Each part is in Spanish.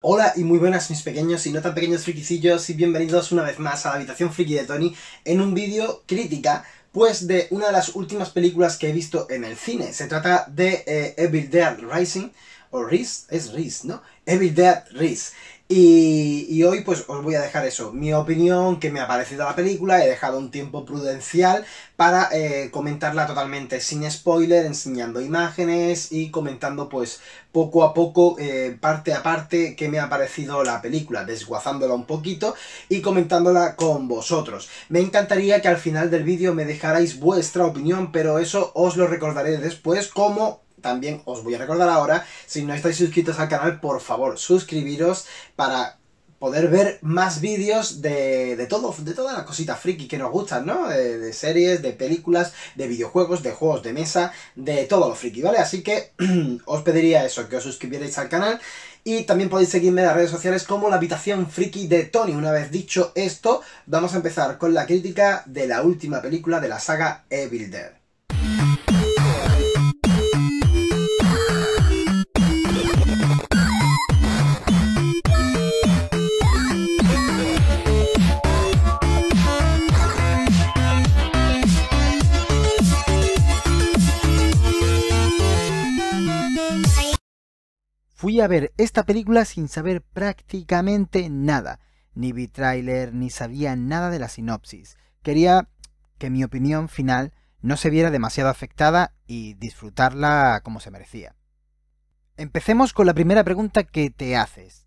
Hola y muy buenas mis pequeños y no tan pequeños friquicillos y bienvenidos una vez más a la habitación friki de Tony en un vídeo crítica pues de una de las últimas películas que he visto en el cine. Se trata de eh, Evil Dead Rising, o Rise, es Rise, ¿no? Evil Dead Rise. Y, hoy pues os voy a dejar eso, mi opinión que me ha parecido la película, he dejado un tiempo prudencial para eh, comentarla totalmente sin spoiler, enseñando imágenes y comentando pues poco a poco, eh, parte a parte, qué me ha parecido la película, desguazándola un poquito y comentándola con vosotros. Me encantaría que al final del vídeo me dejarais vuestra opinión, pero eso os lo recordaré después como también os voy a recordar ahora, si no estáis suscritos al canal, por favor, suscribiros para poder ver más vídeos de, de todo, de todas friki que nos gustan, ¿no? De, de, series, de películas, de videojuegos, de juegos de mesa, de todo lo friki, ¿vale? Así que os pediría eso, que os suscribierais al canal y también podéis seguirme en las redes sociales como la habitación friki de Tony. Una vez dicho esto, vamos a empezar con la crítica de la última película de la saga Evil Dead. Fui a ver esta película sin saber prácticamente nada. Ni vi tráiler, ni sabía nada de la sinopsis. Quería que mi opinión final no se viera demasiado afectada y disfrutarla como se merecía. Empecemos con la primera pregunta que te haces.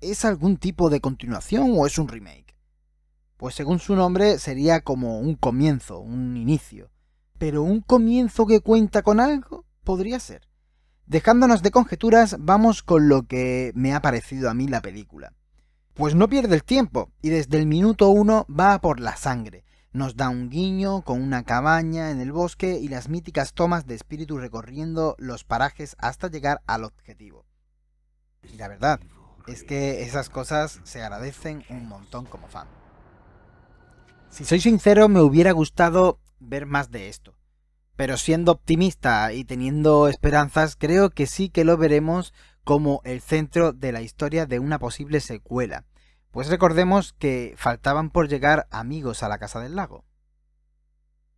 ¿Es algún tipo de continuación o es un remake? Pues según su nombre sería como un comienzo, un inicio. Pero un comienzo que cuenta con algo podría ser. Dejándonos de conjeturas, vamos con lo que me ha parecido a mí la película. Pues no pierde el tiempo y desde el minuto uno va por la sangre. Nos da un guiño con una cabaña en el bosque y las míticas tomas de espíritu recorriendo los parajes hasta llegar al objetivo. Y la verdad es que esas cosas se agradecen un montón como fan. Si soy sincero, me hubiera gustado ver más de esto. Pero siendo optimista y teniendo esperanzas, creo que sí que lo veremos como el centro de la historia de una posible secuela. Pues recordemos que faltaban por llegar amigos a la Casa del Lago.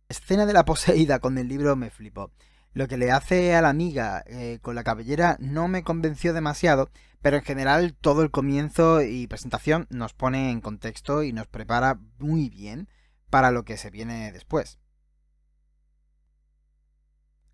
Escena de la poseída con el libro me flipó. Lo que le hace a la amiga eh, con la cabellera no me convenció demasiado, pero en general todo el comienzo y presentación nos pone en contexto y nos prepara muy bien para lo que se viene después.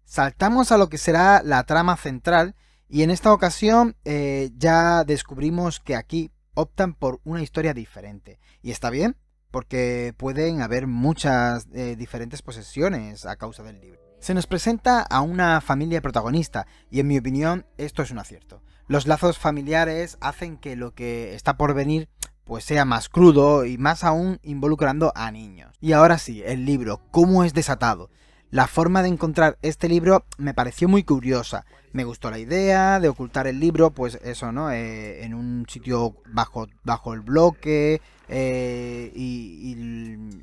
Saltamos a lo que será la trama central y en esta ocasión eh, ya descubrimos que aquí optan por una historia diferente. Y está bien, porque pueden haber muchas eh, diferentes posesiones a causa del libro. Se nos presenta a una familia protagonista, y en mi opinión esto es un acierto. Los lazos familiares hacen que lo que está por venir pues sea más crudo y más aún involucrando a niños. Y ahora sí, el libro, ¿cómo es desatado? La forma de encontrar este libro me pareció muy curiosa. Me gustó la idea de ocultar el libro, pues eso, ¿no? Eh, en un sitio bajo, bajo el bloque eh, y,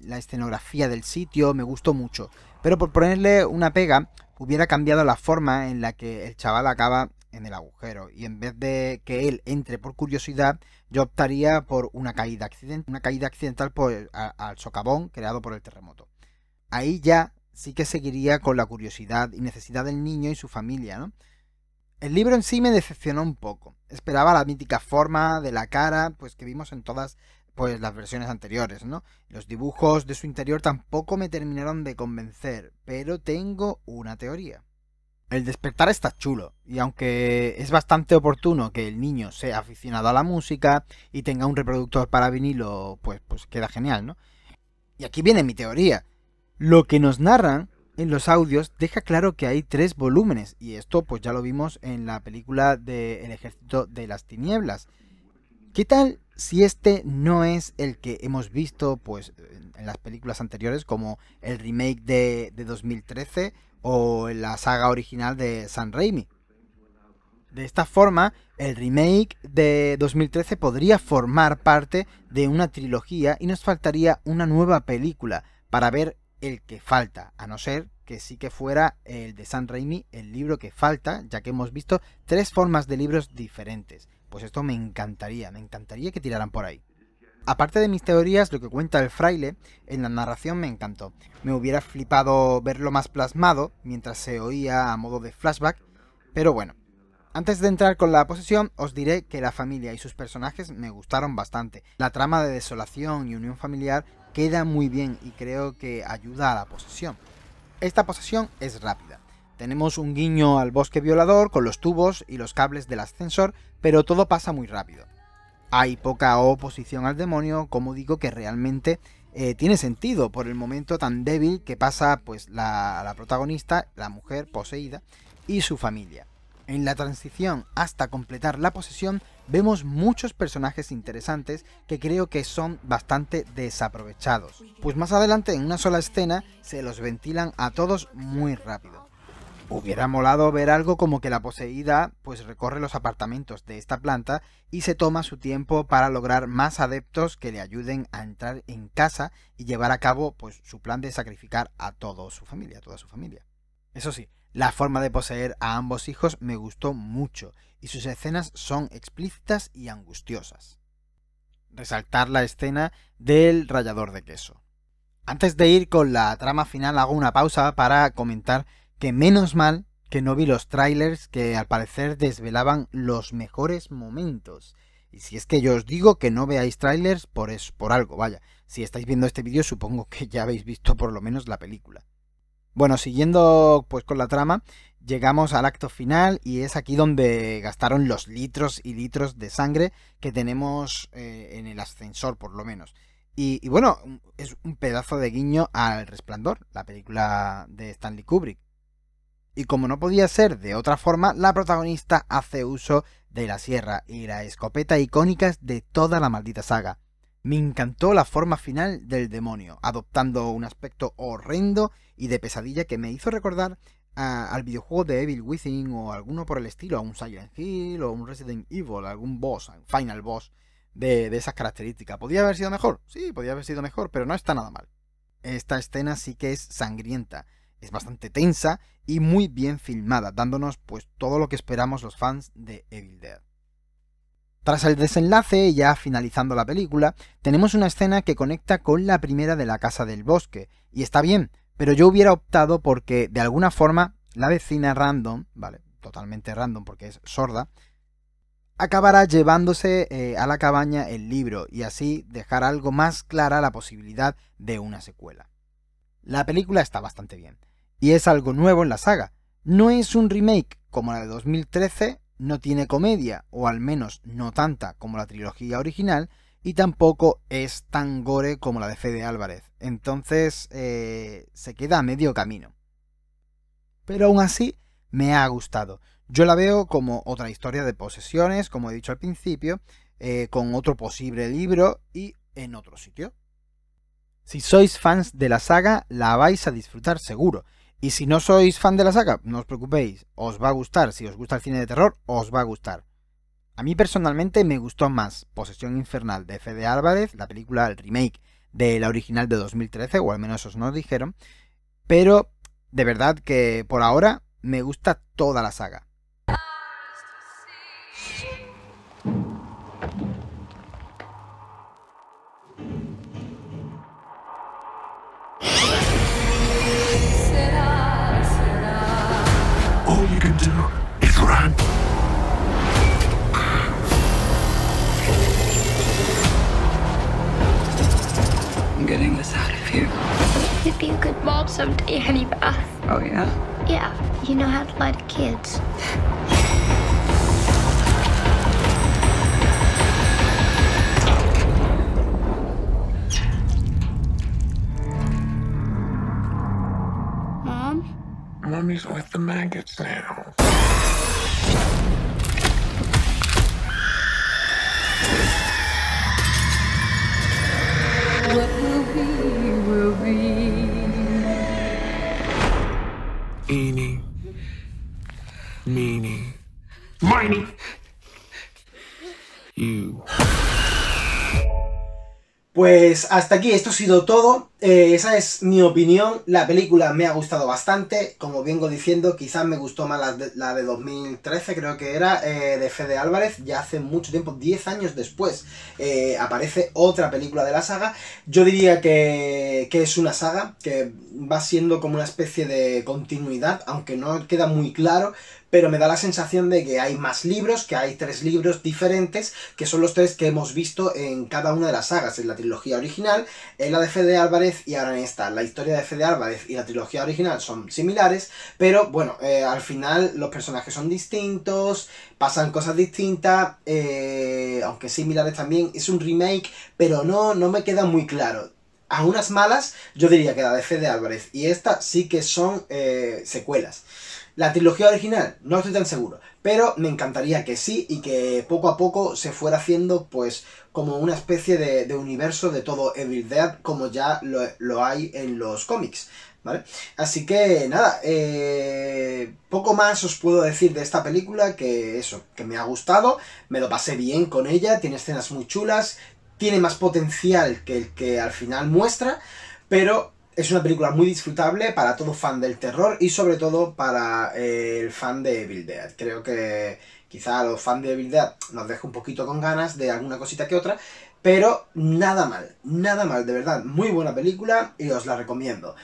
la escenografía del sitio, me gustó mucho. Pero por ponerle una pega, hubiera cambiado la forma en la que el chaval acaba en el agujero y en vez de que él entre por curiosidad, yo optaría por una caída accidental, una caída accidental por, al socavón creado por el terremoto. Ahí ya sí que seguiría con la curiosidad y necesidad del niño y su familia, ¿no? El libro en sí me decepcionó un poco. Esperaba la mítica forma de la cara, pues que vimos en todas pues las versiones anteriores, ¿no? Los dibujos de su interior tampoco me terminaron de convencer, pero tengo una teoría. El despertar está chulo, y aunque es bastante oportuno que el niño sea aficionado a la música y tenga un reproductor para vinilo, pues, pues queda genial, ¿no? Y aquí viene mi teoría. Lo que nos narran en los audios deja claro que hay tres volúmenes, y esto pues ya lo vimos en la película de El ejército de las tinieblas. ¿Qué tal si este no es el que hemos visto pues en las películas anteriores como el remake de, de 2013 o la saga original de San Raimi? De esta forma, el remake de 2013 podría formar parte de una trilogía y nos faltaría una nueva película para ver el que falta, a no ser que sí que fuera el de San Raimi el libro que falta, ya que hemos visto tres formas de libros diferentes. Pues esto me encantaría, me encantaría que tiraran por ahí. Aparte de mis teorías, lo que cuenta el fraile en la narración me encantó. Me hubiera flipado verlo más plasmado mientras se oía a modo de flashback, pero bueno. Antes de entrar con la posesión, os diré que la familia y sus personajes me gustaron bastante. La trama de desolación y unión familiar queda muy bien y creo que ayuda a la posesión. Esta posesión es rápida. Tenemos un guiño al bosque violador con los tubos y los cables del ascensor, pero todo pasa muy rápido. Hay poca oposición al demonio, como digo que realmente eh, tiene sentido por el momento tan débil que pasa pues la protagonista, la mujer poseída y su familia. En la transición hasta completar la posesión vemos muchos personajes interesantes que creo que son bastante desaprovechados, pues más adelante en una sola escena se los ventilan a todos muy rápido. Hubiera molado ver algo como que la poseída pues recorre los apartamentos de esta planta y se toma su tiempo para lograr más adeptos que le ayuden a entrar en casa y llevar a cabo pues su plan de sacrificar a toda su familia, a toda su familia. Eso sí, la forma de poseer a ambos hijos me gustó mucho y sus escenas son explícitas y angustiosas. Resaltar la escena del rallador de queso. Antes de ir con la trama final hago una pausa para comentar que menos mal que no vi los trailers que al parecer desvelaban los mejores momentos. Y si es que yo os digo que no veáis trailers por, eso, por algo, vaya. Si estáis viendo este vídeo supongo que ya habéis visto por lo menos la película. Bueno, siguiendo pues con la trama, llegamos al acto final y es aquí donde gastaron los litros y litros de sangre que tenemos eh, en el ascensor, por lo menos. Y, y, bueno, es un pedazo de guiño al Resplandor, la película de Stanley Kubrick. Y como no podía ser de otra forma, la protagonista hace uso de la sierra y la escopeta icónicas de toda la maldita saga. Me encantó la forma final del demonio, adoptando un aspecto horrendo y de pesadilla que me hizo recordar al videojuego de Evil Within o alguno por el estilo, a un Silent Hill o un Resident Evil, algún boss, final boss de, esas características. ¿Podría haber sido mejor? Sí, podría haber sido mejor, pero no está nada mal. Esta escena sí que es sangrienta, es bastante tensa y muy bien filmada, dándonos pues todo lo que esperamos los fans de Evil Dead. Tras el desenlace, ya finalizando la película, tenemos una escena que conecta con la primera de la casa del bosque, y está bien, pero yo hubiera optado porque de alguna forma la vecina random, vale, totalmente random porque es sorda, acabará llevándose eh, a la cabaña el libro y así dejar algo más clara la posibilidad de una secuela. La película está bastante bien, y es algo nuevo en la saga. No es un remake como la de 2013, no tiene comedia, o al menos no tanta como la trilogía original, y tampoco es tan gore como la de Fede Álvarez. Entonces eh, se queda a medio camino. Pero aún así me ha gustado. Yo la veo como otra historia de posesiones, como he dicho al principio, eh, con otro posible libro y en otro sitio. Si sois fans de la saga, la vais a disfrutar seguro. Y si no sois fan de la saga, no os preocupéis, os va a gustar. Si os gusta el cine de terror, os va a gustar. A mí personalmente me gustó más Posesión Infernal de Fede Álvarez, la película, el remake de la original de 2013, o al menos eso nos dijeron, pero de verdad que por ahora me gusta toda la saga. can do is run. I'm getting this out of you. You'd be a good mom someday, Honey uh, Oh, yeah? Yeah. You know how to lie to kids. armies with the maggots now. What will be, will be. Eeny, meeny, Miney! You. Pues hasta aquí, esto ha sido todo. Eh, esa es mi opinión. La película me ha gustado bastante. Como vengo diciendo, quizás me gustó más la de, 2013, creo que era, eh, de Fede Álvarez. Ya hace mucho tiempo, 10 años después, eh, aparece otra película de la saga. Yo diría que, que es una saga que va siendo como una especie de continuidad, aunque no queda muy claro, pero me da la sensación de que hay más libros, que hay tres libros diferentes, que son los tres que hemos visto en cada una de las sagas, en la trilogía original, en la de Fede Álvarez y ahora en esta. La historia de Fede Álvarez y la trilogía original son similares, pero bueno, eh, al final los personajes son distintos, pasan cosas distintas, eh, aunque similares también. Es un remake, pero no, no me queda muy claro. A unas malas, yo diría que la de Fede Álvarez y esta sí que son eh, secuelas la trilogía original, no estoy tan seguro, pero me encantaría que sí y que poco a poco se fuera haciendo pues como una especie de, universo de todo Evil Dead como ya lo, hay en los cómics. ¿Vale? Así que nada, eh, poco más os puedo decir de esta película que eso, que me ha gustado, me lo pasé bien con ella, tiene escenas muy chulas, tiene más potencial que el que al final muestra, pero es una película muy disfrutable para todo fan del terror y sobre todo para eh, el fan de Evil Dead. Creo que quizá los fans de Evil Dead nos deja un poquito con ganas de alguna cosita que otra, pero nada mal, nada mal, de verdad, muy buena película y os la recomiendo.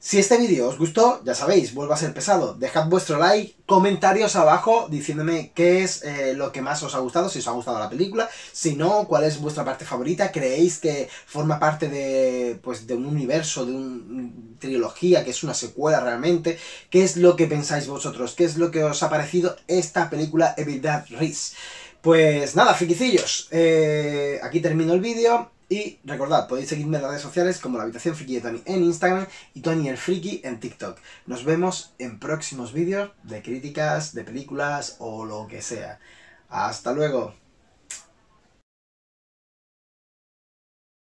Si este vídeo os gustó, ya sabéis, vuelvo a ser pesado, dejad vuestro like, comentarios abajo diciéndome qué es eh, lo que más os ha gustado, si os ha gustado la película, si no, cuál es vuestra parte favorita, creéis que forma parte de, pues, de un universo, de una trilogía, que es una secuela realmente, qué es lo que pensáis vosotros, qué es lo que os ha parecido esta película Evil Dead Pues nada, fiquicillos, eh, aquí termino el vídeo, y recordad, podéis seguirme en las redes sociales como La Habitación Friki de Tony en Instagram y Tony el Friki en TikTok. Nos vemos en próximos vídeos de críticas, de películas o lo que sea. ¡Hasta luego!